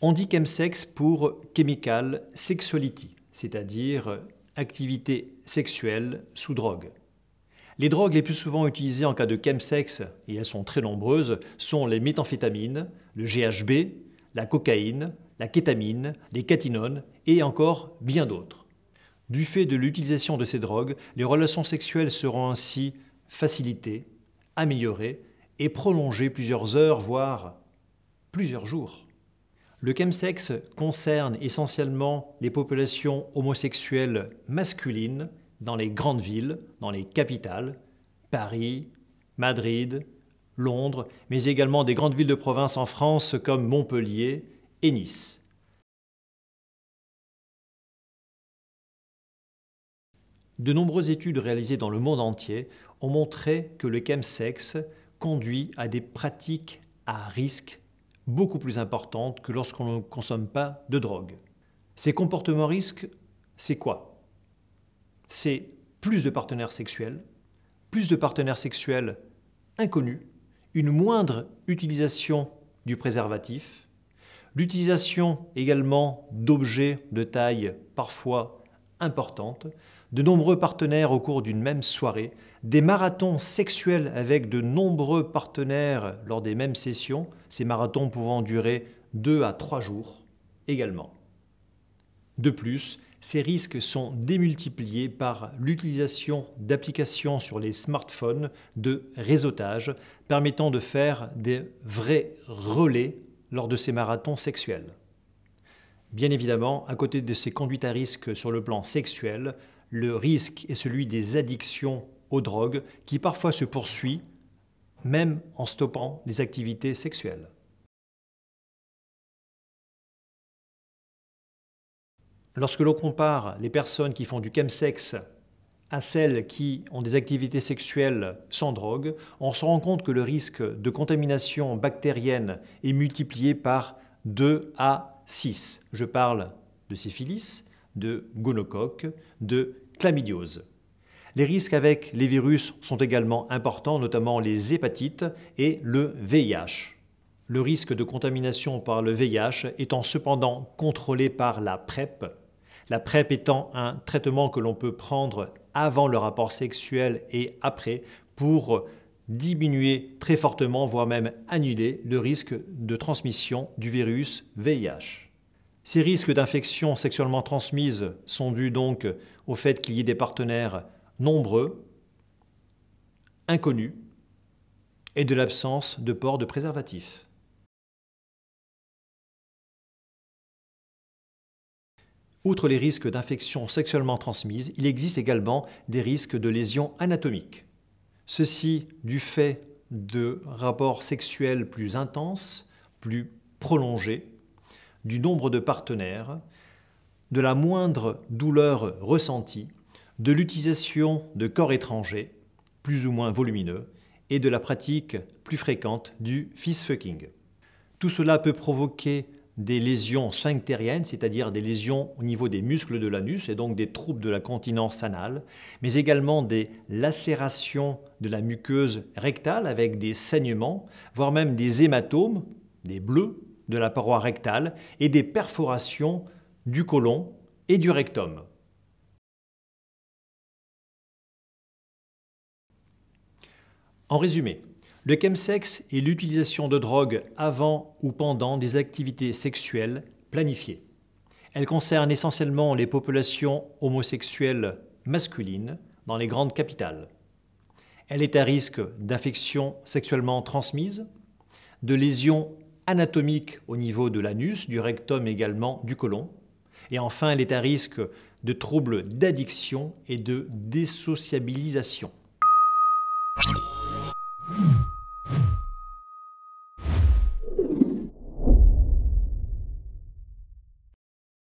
On dit chemsex pour chemical sexuality, c'est-à-dire activité sexuelle sous drogue. Les drogues les plus souvent utilisées en cas de chemsex, et elles sont très nombreuses, sont les méthamphétamines, le GHB, la cocaïne, la kétamine, les catinones et encore bien d'autres. Du fait de l'utilisation de ces drogues, les relations sexuelles seront ainsi facilitées, améliorées et prolongées plusieurs heures, voire plusieurs jours. Le chemsex concerne essentiellement les populations homosexuelles masculines dans les grandes villes, dans les capitales, Paris, Madrid, Londres, mais également des grandes villes de province en France comme Montpellier et Nice. De nombreuses études réalisées dans le monde entier ont montré que le chemsex conduit à des pratiques à risque beaucoup plus importante que lorsqu'on ne consomme pas de drogue. Ces comportements risques, c'est quoi C'est plus de partenaires sexuels, plus de partenaires sexuels inconnus, une moindre utilisation du préservatif, l'utilisation également d'objets de taille parfois importante, de nombreux partenaires au cours d'une même soirée, des marathons sexuels avec de nombreux partenaires lors des mêmes sessions, ces marathons pouvant durer 2 à 3 jours également. De plus, ces risques sont démultipliés par l'utilisation d'applications sur les smartphones de réseautage permettant de faire des vrais relais lors de ces marathons sexuels. Bien évidemment, à côté de ces conduites à risque sur le plan sexuel, le risque est celui des addictions aux drogues qui parfois se poursuit même en stoppant les activités sexuelles. Lorsque l'on compare les personnes qui font du chemsex à celles qui ont des activités sexuelles sans drogue, on se rend compte que le risque de contamination bactérienne est multiplié par 2 à 6. Je parle de syphilis, de gonocoque, de chlamydiose. Les risques avec les virus sont également importants, notamment les hépatites et le VIH. Le risque de contamination par le VIH étant cependant contrôlé par la PrEP, e la PrEP e étant un traitement que l'on peut prendre avant le rapport sexuel et après pour diminuer très fortement, voire même annuler le risque de transmission du virus VIH. Ces risques d'infection sexuellement transmise sont dus donc au fait qu'il y ait des partenaires nombreux, inconnus, et de l'absence de port de préservatif. Outre les risques d'infection sexuellement transmise, il existe également des risques de lésions anatomiques. Ceci du fait de rapports sexuels plus intenses, plus prolongés, du nombre de partenaires, de la moindre douleur ressentie, de l'utilisation de corps étrangers, plus ou moins volumineux, et de la pratique plus fréquente du fist Tout cela peut provoquer des lésions sphinctériennes, c'est-à-dire des lésions au niveau des muscles de l'anus et donc des troubles de la continence anale, mais également des lacérations de la muqueuse rectale avec des saignements, voire même des hématomes, des bleus, de la paroi rectale et des perforations du côlon et du rectum. En résumé, le chemsex est l'utilisation de drogues avant ou pendant des activités sexuelles planifiées. Elle concerne essentiellement les populations homosexuelles masculines dans les grandes capitales. Elle est à risque d'infections sexuellement transmises, de lésions anatomique au niveau de l'anus, du rectum également, du côlon. Et enfin, elle est à risque de troubles d'addiction et de désociabilisation.